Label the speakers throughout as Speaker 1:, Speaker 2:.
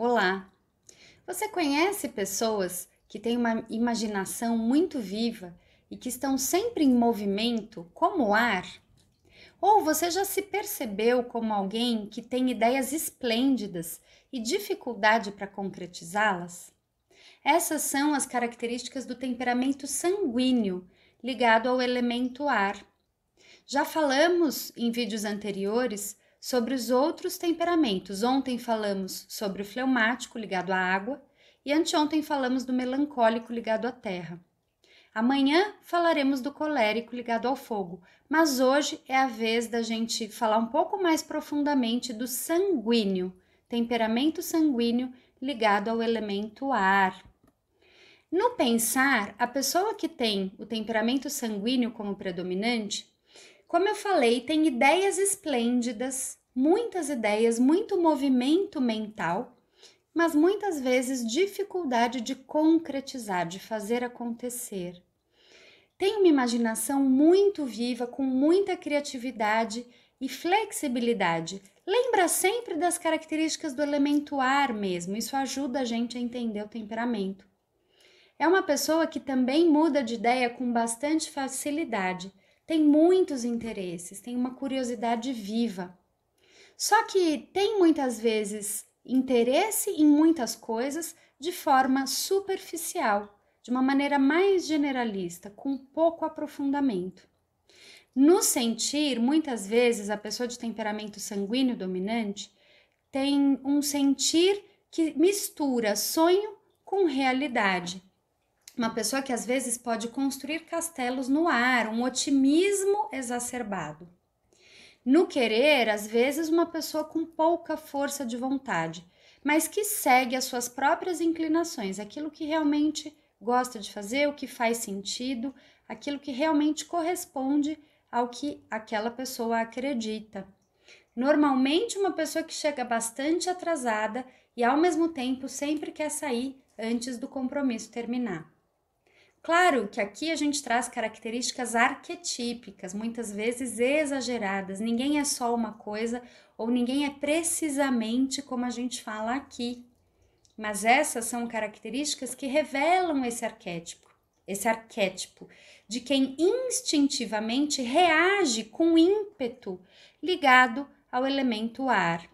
Speaker 1: Olá! Você conhece pessoas que têm uma imaginação muito viva e que estão sempre em movimento, como o ar? Ou você já se percebeu como alguém que tem ideias esplêndidas e dificuldade para concretizá-las? Essas são as características do temperamento sanguíneo ligado ao elemento ar. Já falamos em vídeos anteriores sobre os outros temperamentos. Ontem falamos sobre o fleumático ligado à água e anteontem falamos do melancólico ligado à terra. Amanhã falaremos do colérico ligado ao fogo, mas hoje é a vez da gente falar um pouco mais profundamente do sanguíneo, temperamento sanguíneo ligado ao elemento ar. No pensar, a pessoa que tem o temperamento sanguíneo como predominante como eu falei, tem ideias esplêndidas, muitas ideias, muito movimento mental, mas muitas vezes dificuldade de concretizar, de fazer acontecer. Tem uma imaginação muito viva, com muita criatividade e flexibilidade. Lembra sempre das características do elemento ar mesmo, isso ajuda a gente a entender o temperamento. É uma pessoa que também muda de ideia com bastante facilidade, tem muitos interesses, tem uma curiosidade viva. Só que tem muitas vezes interesse em muitas coisas de forma superficial, de uma maneira mais generalista, com pouco aprofundamento. No sentir, muitas vezes a pessoa de temperamento sanguíneo dominante tem um sentir que mistura sonho com realidade uma pessoa que às vezes pode construir castelos no ar, um otimismo exacerbado. No querer, às vezes, uma pessoa com pouca força de vontade, mas que segue as suas próprias inclinações, aquilo que realmente gosta de fazer, o que faz sentido, aquilo que realmente corresponde ao que aquela pessoa acredita. Normalmente, uma pessoa que chega bastante atrasada e ao mesmo tempo sempre quer sair antes do compromisso terminar. Claro que aqui a gente traz características arquetípicas, muitas vezes exageradas. Ninguém é só uma coisa ou ninguém é precisamente como a gente fala aqui. Mas essas são características que revelam esse arquétipo, esse arquétipo de quem instintivamente reage com ímpeto ligado ao elemento ar.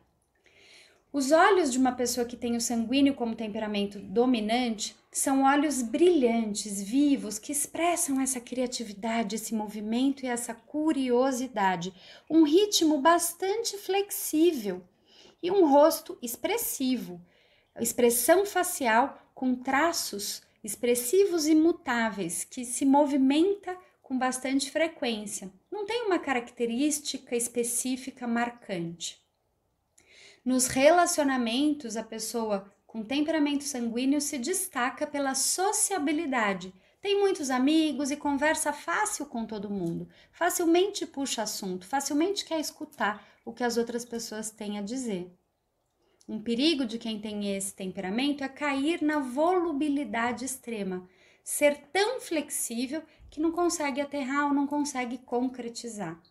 Speaker 1: Os olhos de uma pessoa que tem o sanguíneo como temperamento dominante são olhos brilhantes, vivos, que expressam essa criatividade, esse movimento e essa curiosidade. Um ritmo bastante flexível e um rosto expressivo. Expressão facial com traços expressivos e mutáveis, que se movimenta com bastante frequência. Não tem uma característica específica marcante. Nos relacionamentos, a pessoa com temperamento sanguíneo se destaca pela sociabilidade. Tem muitos amigos e conversa fácil com todo mundo. Facilmente puxa assunto, facilmente quer escutar o que as outras pessoas têm a dizer. Um perigo de quem tem esse temperamento é cair na volubilidade extrema, ser tão flexível que não consegue aterrar ou não consegue concretizar.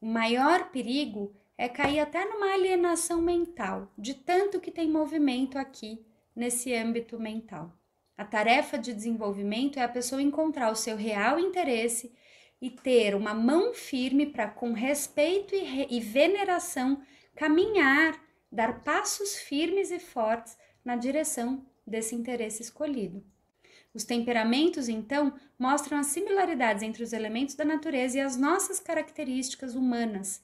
Speaker 1: O maior perigo é cair até numa alienação mental, de tanto que tem movimento aqui nesse âmbito mental. A tarefa de desenvolvimento é a pessoa encontrar o seu real interesse e ter uma mão firme para, com respeito e, re e veneração, caminhar, dar passos firmes e fortes na direção desse interesse escolhido. Os temperamentos, então, mostram as similaridades entre os elementos da natureza e as nossas características humanas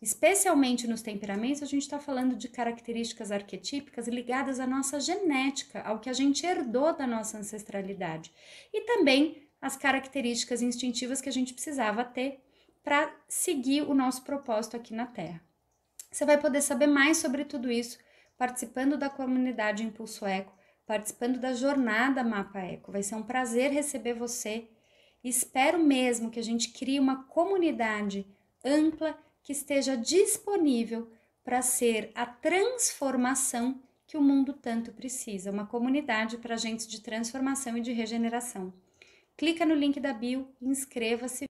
Speaker 1: Especialmente nos temperamentos, a gente está falando de características arquetípicas ligadas à nossa genética, ao que a gente herdou da nossa ancestralidade. E também as características instintivas que a gente precisava ter para seguir o nosso propósito aqui na Terra. Você vai poder saber mais sobre tudo isso participando da comunidade Impulso Eco, participando da jornada Mapa Eco. Vai ser um prazer receber você. Espero mesmo que a gente crie uma comunidade ampla que esteja disponível para ser a transformação que o mundo tanto precisa, uma comunidade para agentes de transformação e de regeneração. Clica no link da bio e inscreva-se.